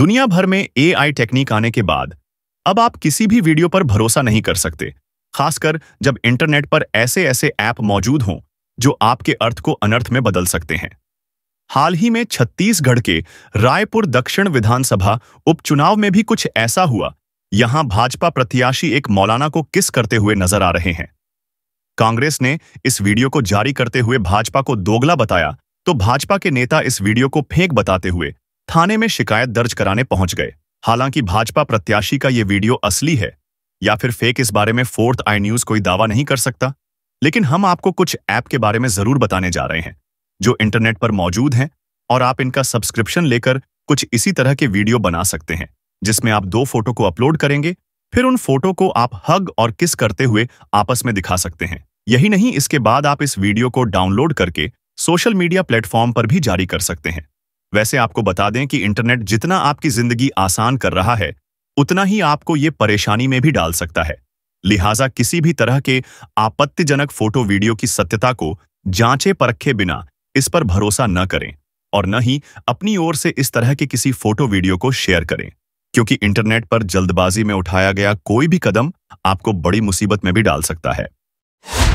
दुनिया भर में एआई टेक्निक आने के बाद अब आप किसी भी वीडियो पर भरोसा नहीं कर सकते खासकर जब इंटरनेट पर ऐसे ऐसे ऐप मौजूद हों जो आपके अर्थ को अनर्थ में बदल सकते हैं हाल ही में छत्तीसगढ़ के रायपुर दक्षिण विधानसभा उपचुनाव में भी कुछ ऐसा हुआ यहां भाजपा प्रत्याशी एक मौलाना को किस करते हुए नजर आ रहे हैं कांग्रेस ने इस वीडियो को जारी करते हुए भाजपा को दोगला बताया तो भाजपा के नेता इस वीडियो को फेंक बताते हुए थाने में शिकायत दर्ज कराने पहुंच गए हालांकि भाजपा प्रत्याशी का ये वीडियो असली है या फिर फेक इस बारे में फोर्थ आई न्यूज कोई दावा नहीं कर सकता लेकिन हम आपको कुछ ऐप के बारे में जरूर बताने जा रहे हैं जो इंटरनेट पर मौजूद हैं और आप इनका सब्सक्रिप्शन लेकर कुछ इसी तरह के वीडियो बना सकते हैं जिसमें आप दो फोटो को अपलोड करेंगे फिर उन फोटो को आप हग और किस करते हुए आपस में दिखा सकते हैं यही नहीं इसके बाद आप इस वीडियो को डाउनलोड करके सोशल मीडिया प्लेटफॉर्म पर भी जारी कर सकते हैं वैसे आपको बता दें कि इंटरनेट जितना आपकी जिंदगी आसान कर रहा है उतना ही आपको ये परेशानी में भी डाल सकता है लिहाजा किसी भी तरह के आपत्तिजनक फोटो वीडियो की सत्यता को जांचे परखे बिना इस पर भरोसा न करें और न ही अपनी ओर से इस तरह के किसी फोटो वीडियो को शेयर करें क्योंकि इंटरनेट पर जल्दबाजी में उठाया गया कोई भी कदम आपको बड़ी मुसीबत में भी डाल सकता है